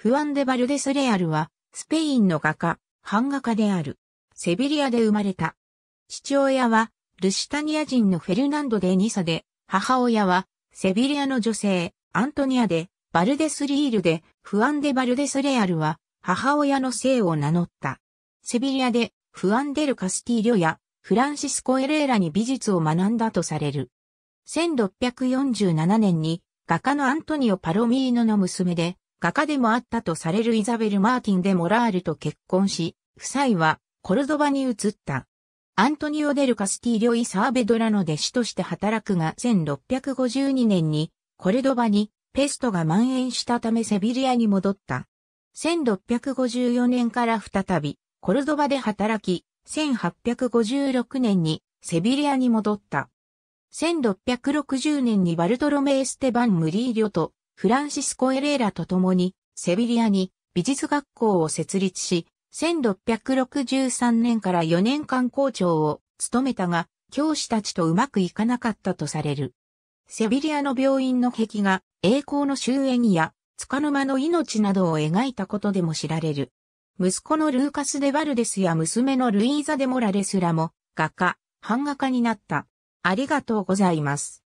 フアンデ・バルデス・レアルは、スペインの画家、版画家である。セビリアで生まれた。父親は、ルシタニア人のフェルナンド・デ・ニサで、母親は、セビリアの女性、アントニアで、バルデス・リールで、フアンデ・バルデス・レアルは、母親の姓を名乗った。セビリアで、フアンデル・カスティーリョや、フランシスコ・エレーラに美術を学んだとされる。1647年に、画家のアントニオ・パロミーノの娘で、画家でもあったとされるイザベル・マーティン・デ・モラールと結婚し、夫妻はコルドバに移った。アントニオ・デル・カスティーリョ・イ・サーベドラの弟子として働くが1652年にコルドバにペストが蔓延したためセビリアに戻った。1654年から再びコルドバで働き、1856年にセビリアに戻った。1660年にバルトロメ・エステバン・ムリーリョとフランシスコ・エレーラと共に、セビリアに美術学校を設立し、1663年から4年間校長を務めたが、教師たちとうまくいかなかったとされる。セビリアの病院の壁が栄光の終焉や、束の間の命などを描いたことでも知られる。息子のルーカス・デ・バルデスや娘のルイーザ・デ・モラレスらも、画家、版画家になった。ありがとうございます。